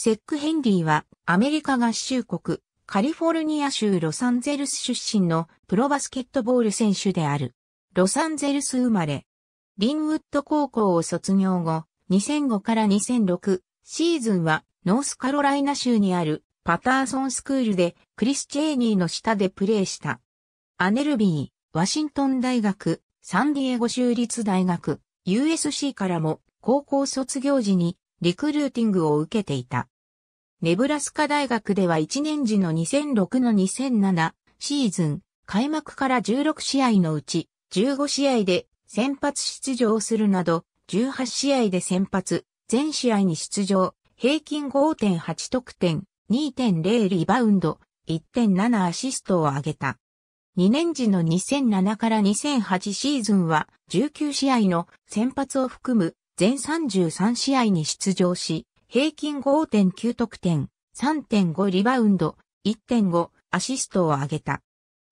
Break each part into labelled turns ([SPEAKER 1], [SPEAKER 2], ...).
[SPEAKER 1] セック・ヘンリーはアメリカ合衆国カリフォルニア州ロサンゼルス出身のプロバスケットボール選手である。ロサンゼルス生まれ。リンウッド高校を卒業後、2005から2006シーズンはノースカロライナ州にあるパターソンスクールでクリス・チェーニーの下でプレーした。アネルビー、ワシントン大学、サンディエゴ州立大学、USC からも高校卒業時にリクルーティングを受けていた。ネブラスカ大学では1年時の2006の2007シーズン開幕から16試合のうち15試合で先発出場するなど18試合で先発、全試合に出場、平均5.8得点、2.0リバウンド、1.7アシストを上げた。2年時の2007から2008シーズンは19試合の先発を含む全33試合に出場し、平均5.9得点、3.5リバウンド、1.5アシストを挙げた。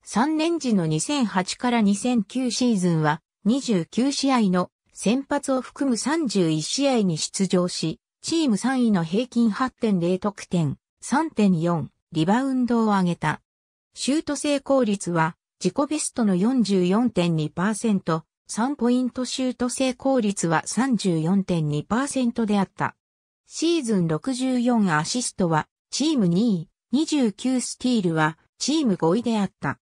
[SPEAKER 1] 3年時の2008から2009シーズンは29試合の先発を含む31試合に出場し、チーム3位の平均8.0得点、3.4リバウンドを上げた。シュート成功率は自己ベストの44.2%、3ポイントシュート成功率は34.2%であった。シーズン64アシストはチーム2位、29スティールはチーム5位であった。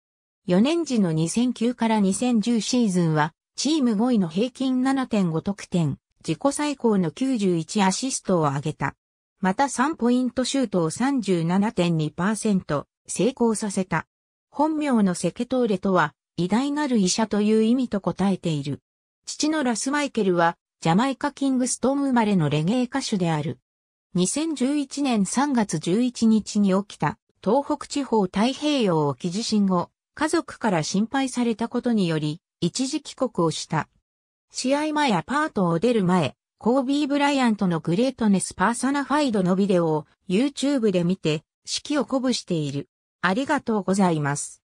[SPEAKER 1] 4年時の2009から2010シーズンはチーム5位の平均7.5得点、自己最高の91アシストを挙げた。また3ポイントシュートを37.2%成功させた。本名のセケトーレとは偉大なる医者という意味と答えている。父のラス・マイケルは、ジャマイカ・キングストン生まれのレゲエ歌手である。2011年3月11日に起きた東北地方太平洋沖地震後、家族から心配されたことにより、一時帰国をした。試合前アパートを出る前、コービー・ブライアントのグレートネス・パーサナファイドのビデオを YouTube で見て、式を鼓舞している。ありがとうございます。